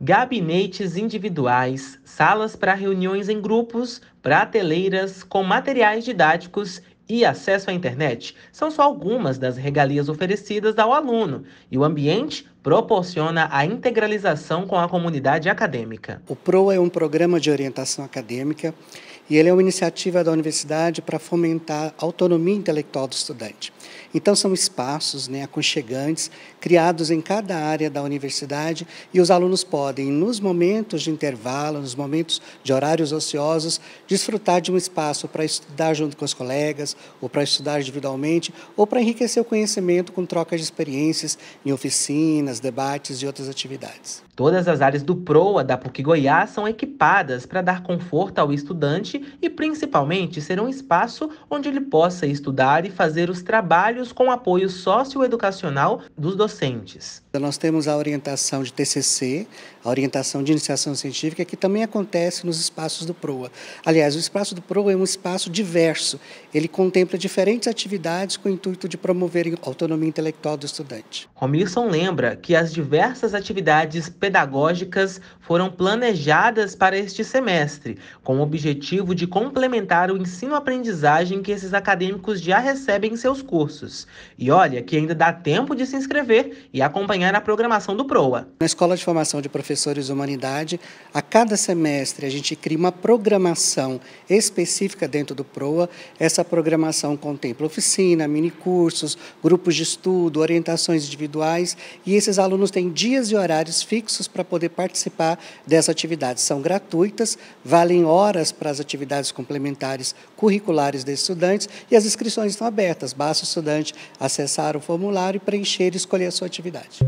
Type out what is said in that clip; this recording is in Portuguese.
gabinetes individuais, salas para reuniões em grupos, prateleiras com materiais didáticos e acesso à internet são só algumas das regalias oferecidas ao aluno, e o ambiente proporciona a integralização com a comunidade acadêmica. O Pro é um programa de orientação acadêmica e ele é uma iniciativa da universidade para fomentar a autonomia intelectual do estudante. Então, são espaços né, aconchegantes, criados em cada área da universidade, e os alunos podem, nos momentos de intervalo, nos momentos de horários ociosos, desfrutar de um espaço para estudar junto com os colegas, ou para estudar individualmente, ou para enriquecer o conhecimento com trocas de experiências em oficinas, debates e outras atividades. Todas as áreas do PROA da PUC Goiás são equipadas para dar conforto ao estudante ambiente e principalmente ser um espaço onde ele possa estudar e fazer os trabalhos com apoio socioeducacional dos docentes. Nós temos a orientação de TCC, a orientação de iniciação científica, que também acontece nos espaços do PROA. Aliás, o espaço do PROA é um espaço diverso, ele contempla diferentes atividades com o intuito de promover a autonomia intelectual do estudante. Romilson lembra que as diversas atividades pedagógicas foram planejadas para este semestre, com o objetivo objetivo de complementar o ensino-aprendizagem que esses acadêmicos já recebem em seus cursos. E olha que ainda dá tempo de se inscrever e acompanhar a programação do PROA. Na Escola de Formação de Professores de Humanidade, a cada semestre a gente cria uma programação específica dentro do PROA. Essa programação contempla oficina, minicursos, grupos de estudo, orientações individuais e esses alunos têm dias e horários fixos para poder participar dessa atividade. São gratuitas, valem horas para as atividades atividades complementares curriculares de estudantes e as inscrições estão abertas. Basta o estudante acessar o formulário, preencher e escolher a sua atividade.